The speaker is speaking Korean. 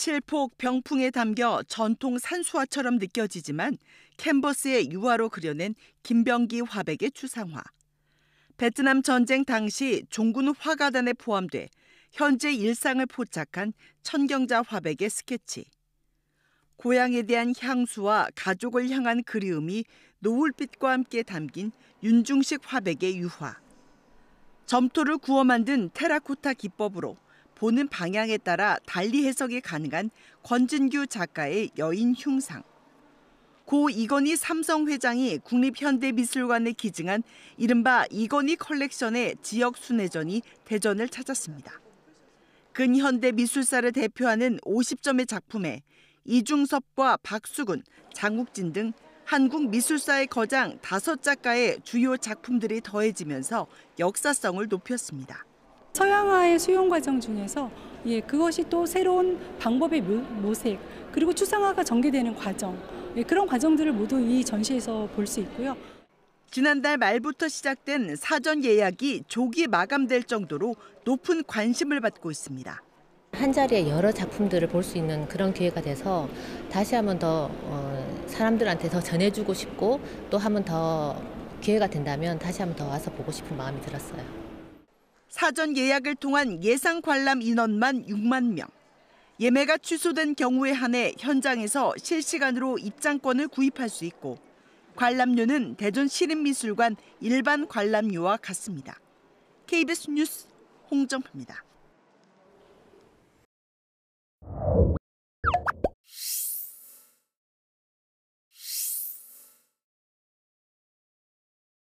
칠폭 병풍에 담겨 전통 산수화처럼 느껴지지만 캔버스의 유화로 그려낸 김병기 화백의 추상화. 베트남 전쟁 당시 종군 화가단에 포함돼 현재 일상을 포착한 천경자 화백의 스케치. 고향에 대한 향수와 가족을 향한 그리움이 노을빛과 함께 담긴 윤중식 화백의 유화. 점토를 구워 만든 테라코타 기법으로 보는 방향에 따라 달리 해석이 가능한 권진규 작가의 여인 흉상. 고 이건희 삼성 회장이 국립현대미술관에 기증한 이른바 이건희 컬렉션의 지역 순회전이 대전을 찾았습니다. 근현대 미술사를 대표하는 50점의 작품에 이중섭과 박수근, 장욱진 등 한국 미술사의 거장 다섯 작가의 주요 작품들이 더해지면서 역사성을 높였습니다. 서양화의 수용 과정 중에서 예, 그것이 또 새로운 방법의 모색 그리고 추상화가 전개되는 과정 예, 그런 과정들을 모두 이 전시에서 볼 수 있고요. 지난달 말부터 시작된 사전 예약이 조기 마감될 정도로 높은 관심을 받고 있습니다. 한 자리에 여러 작품들을 볼 수 있는 그런 기회가 돼서 다시 한번 더 어, 사람들한테 더 전해주고 싶고 또 한번 더 기회가 된다면 다시 한번 더 와서 보고 싶은 마음이 들었어요. 사전 예약을 통한 예상 관람 인원만 6만 명. 예매가 취소된 경우에 한해 현장에서 실시간으로 입장권을 구입할 수 있고 관람료는 대전 시립미술관 일반 관람료와 같습니다. KBS 뉴스 홍정표입니다.